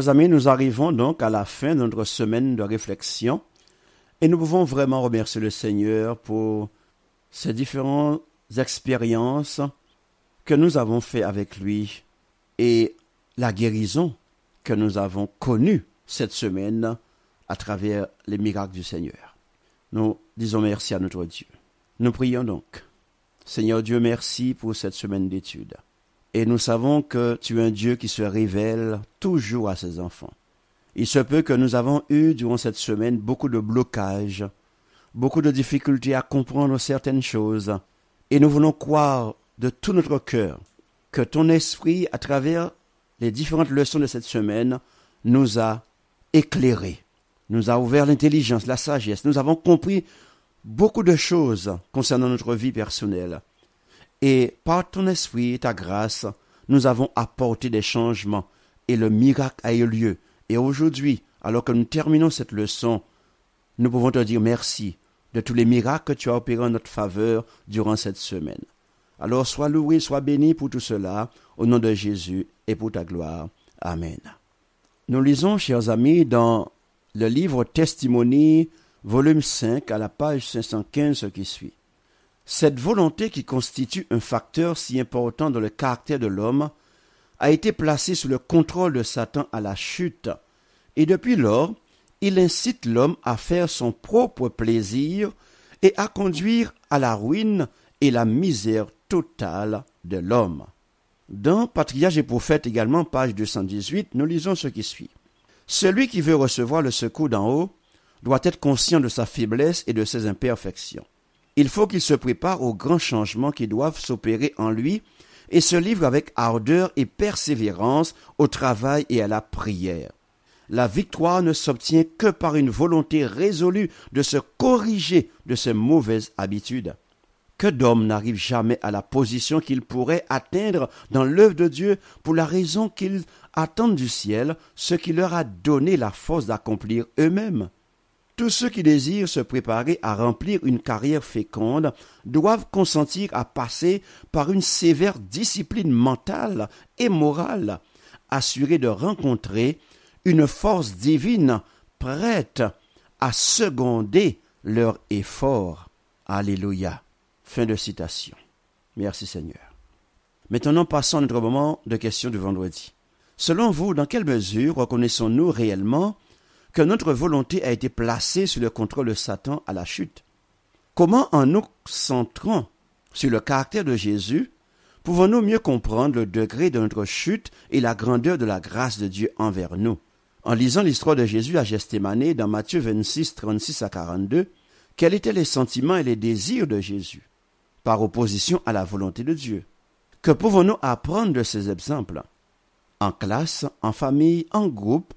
Chers amis, nous arrivons donc à la fin de notre semaine de réflexion et nous pouvons vraiment remercier le Seigneur pour ces différentes expériences que nous avons faites avec lui et la guérison que nous avons connue cette semaine à travers les miracles du Seigneur. Nous disons merci à notre Dieu. Nous prions donc. Seigneur Dieu, merci pour cette semaine d'études. Et nous savons que tu es un Dieu qui se révèle toujours à ses enfants. Il se peut que nous avons eu durant cette semaine beaucoup de blocages, beaucoup de difficultés à comprendre certaines choses, et nous voulons croire de tout notre cœur que ton esprit, à travers les différentes leçons de cette semaine, nous a éclairés, nous a ouvert l'intelligence, la sagesse. Nous avons compris beaucoup de choses concernant notre vie personnelle et par ton esprit et ta grâce, nous avons apporté des changements et le miracle a eu lieu. Et aujourd'hui, alors que nous terminons cette leçon, nous pouvons te dire merci de tous les miracles que tu as opérés en notre faveur durant cette semaine. Alors sois loué, sois béni pour tout cela, au nom de Jésus et pour ta gloire. Amen. Nous lisons, chers amis, dans le livre Testimony, volume 5, à la page 515, qui suit. Cette volonté qui constitue un facteur si important dans le caractère de l'homme a été placée sous le contrôle de Satan à la chute, et depuis lors, il incite l'homme à faire son propre plaisir et à conduire à la ruine et la misère totale de l'homme. Dans Patriarche et prophète également, page 218, nous lisons ce qui suit. Celui qui veut recevoir le secours d'en haut doit être conscient de sa faiblesse et de ses imperfections il faut qu'il se prépare aux grands changements qui doivent s'opérer en lui et se livre avec ardeur et persévérance au travail et à la prière. La victoire ne s'obtient que par une volonté résolue de se corriger de ses mauvaises habitudes. Que d'hommes n'arrivent jamais à la position qu'ils pourraient atteindre dans l'œuvre de Dieu pour la raison qu'ils attendent du ciel ce qui leur a donné la force d'accomplir eux-mêmes. Tous ceux qui désirent se préparer à remplir une carrière féconde doivent consentir à passer par une sévère discipline mentale et morale, assurée de rencontrer une force divine prête à seconder leur effort. Alléluia. Fin de citation. Merci Seigneur. Maintenant passons à notre moment de questions du vendredi. Selon vous, dans quelle mesure reconnaissons-nous réellement que notre volonté a été placée sous le contrôle de Satan à la chute. Comment en nous centrant sur le caractère de Jésus, pouvons-nous mieux comprendre le degré de notre chute et la grandeur de la grâce de Dieu envers nous En lisant l'histoire de Jésus à Gestémané dans Matthieu 26, 36 à 42, quels étaient les sentiments et les désirs de Jésus par opposition à la volonté de Dieu Que pouvons-nous apprendre de ces exemples En classe, en famille, en groupe,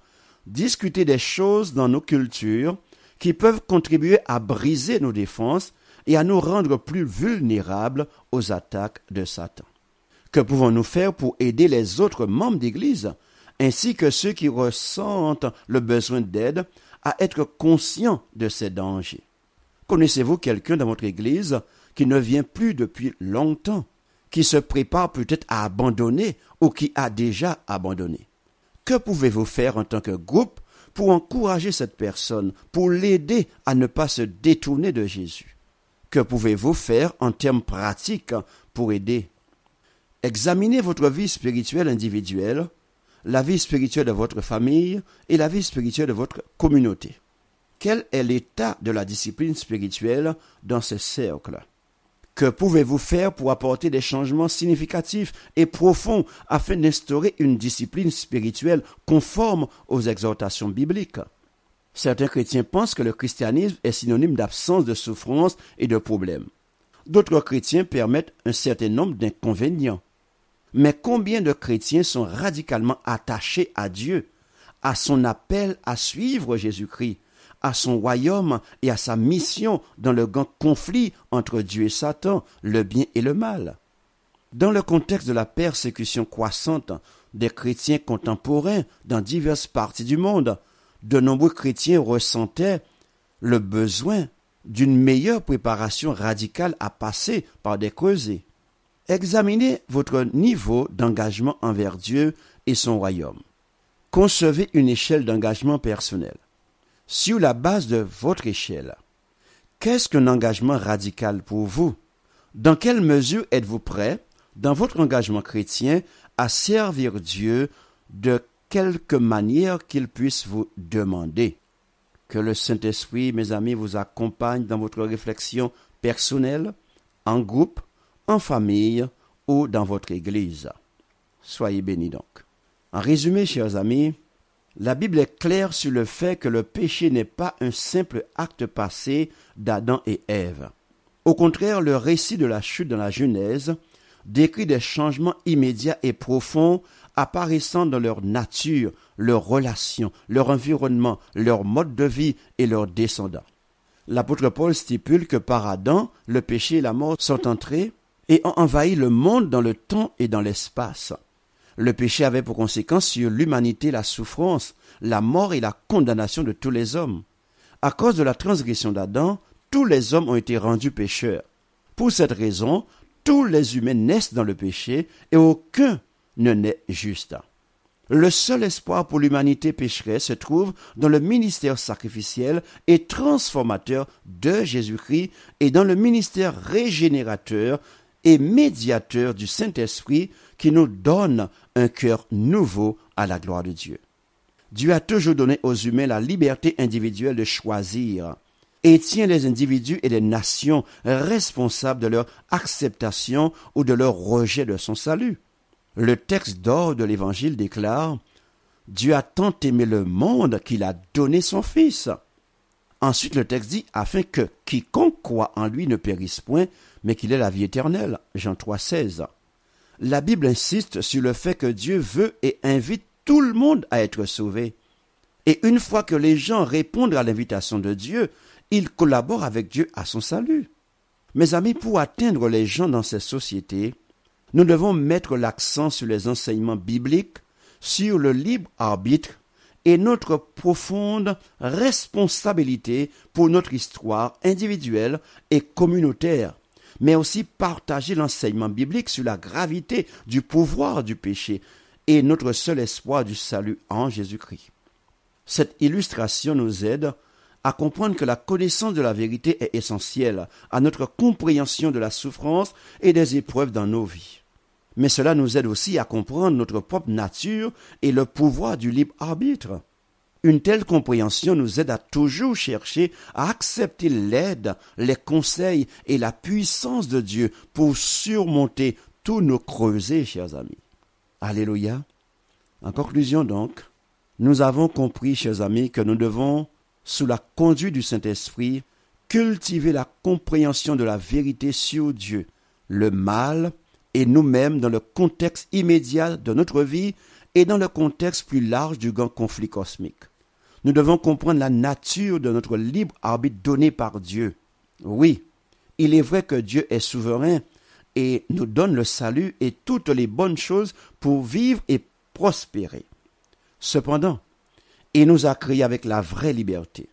discuter des choses dans nos cultures qui peuvent contribuer à briser nos défenses et à nous rendre plus vulnérables aux attaques de Satan. Que pouvons-nous faire pour aider les autres membres d'Église, ainsi que ceux qui ressentent le besoin d'aide, à être conscients de ces dangers Connaissez-vous quelqu'un dans votre Église qui ne vient plus depuis longtemps, qui se prépare peut-être à abandonner ou qui a déjà abandonné que pouvez-vous faire en tant que groupe pour encourager cette personne, pour l'aider à ne pas se détourner de Jésus Que pouvez-vous faire en termes pratiques pour aider Examinez votre vie spirituelle individuelle, la vie spirituelle de votre famille et la vie spirituelle de votre communauté. Quel est l'état de la discipline spirituelle dans ce cercle que pouvez-vous faire pour apporter des changements significatifs et profonds afin d'instaurer une discipline spirituelle conforme aux exhortations bibliques Certains chrétiens pensent que le christianisme est synonyme d'absence de souffrance et de problèmes. D'autres chrétiens permettent un certain nombre d'inconvénients. Mais combien de chrétiens sont radicalement attachés à Dieu, à son appel à suivre Jésus-Christ à son royaume et à sa mission dans le grand conflit entre Dieu et Satan, le bien et le mal. Dans le contexte de la persécution croissante des chrétiens contemporains dans diverses parties du monde, de nombreux chrétiens ressentaient le besoin d'une meilleure préparation radicale à passer par des creusets. Examinez votre niveau d'engagement envers Dieu et son royaume. Concevez une échelle d'engagement personnel sur la base de votre échelle. Qu'est-ce qu'un engagement radical pour vous Dans quelle mesure êtes-vous prêt, dans votre engagement chrétien, à servir Dieu de quelque manière qu'il puisse vous demander Que le Saint-Esprit, mes amis, vous accompagne dans votre réflexion personnelle, en groupe, en famille ou dans votre Église. Soyez bénis donc. En résumé, chers amis, la Bible est claire sur le fait que le péché n'est pas un simple acte passé d'Adam et Ève. Au contraire, le récit de la chute dans la Genèse décrit des changements immédiats et profonds apparaissant dans leur nature, leurs relations, leur environnement, leur mode de vie et leurs descendants. L'apôtre Paul stipule que par Adam, le péché et la mort sont entrés et ont envahi le monde dans le temps et dans l'espace. Le péché avait pour conséquence sur l'humanité la souffrance, la mort et la condamnation de tous les hommes. À cause de la transgression d'Adam, tous les hommes ont été rendus pécheurs. Pour cette raison, tous les humains naissent dans le péché et aucun ne naît juste. Le seul espoir pour l'humanité pécheresse se trouve dans le ministère sacrificiel et transformateur de Jésus-Christ et dans le ministère régénérateur et médiateur du Saint-Esprit qui nous donne un cœur nouveau à la gloire de Dieu. Dieu a toujours donné aux humains la liberté individuelle de choisir et tient les individus et les nations responsables de leur acceptation ou de leur rejet de son salut. Le texte d'or de l'Évangile déclare Dieu a tant aimé le monde qu'il a donné son Fils. Ensuite le texte dit afin que quiconque croit en lui ne périsse point, mais qu'il ait la vie éternelle. Jean 3, 16. La Bible insiste sur le fait que Dieu veut et invite tout le monde à être sauvé. Et une fois que les gens répondent à l'invitation de Dieu, ils collaborent avec Dieu à son salut. Mes amis, pour atteindre les gens dans ces sociétés, nous devons mettre l'accent sur les enseignements bibliques, sur le libre arbitre et notre profonde responsabilité pour notre histoire individuelle et communautaire, mais aussi partager l'enseignement biblique sur la gravité du pouvoir du péché et notre seul espoir du salut en Jésus-Christ. Cette illustration nous aide à comprendre que la connaissance de la vérité est essentielle à notre compréhension de la souffrance et des épreuves dans nos vies mais cela nous aide aussi à comprendre notre propre nature et le pouvoir du libre arbitre. Une telle compréhension nous aide à toujours chercher à accepter l'aide, les conseils et la puissance de Dieu pour surmonter tous nos creusets, chers amis. Alléluia. En conclusion donc, nous avons compris, chers amis, que nous devons, sous la conduite du Saint-Esprit, cultiver la compréhension de la vérité sur Dieu, le mal et nous-mêmes dans le contexte immédiat de notre vie et dans le contexte plus large du grand conflit cosmique. Nous devons comprendre la nature de notre libre arbitre donné par Dieu. Oui, il est vrai que Dieu est souverain et nous donne le salut et toutes les bonnes choses pour vivre et prospérer. Cependant, il nous a créés avec la vraie liberté,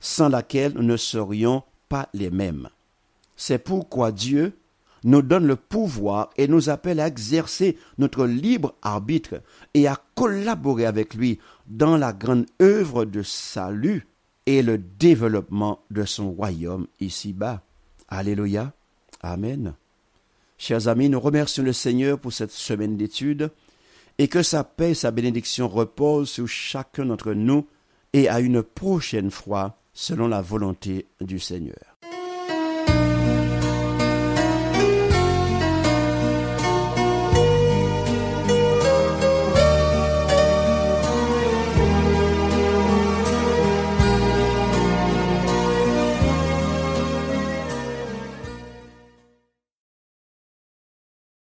sans laquelle nous ne serions pas les mêmes. C'est pourquoi Dieu, nous donne le pouvoir et nous appelle à exercer notre libre arbitre et à collaborer avec lui dans la grande œuvre de salut et le développement de son royaume ici-bas. Alléluia. Amen. Chers amis, nous remercions le Seigneur pour cette semaine d'études et que sa paix et sa bénédiction reposent sur chacun d'entre nous et à une prochaine fois selon la volonté du Seigneur.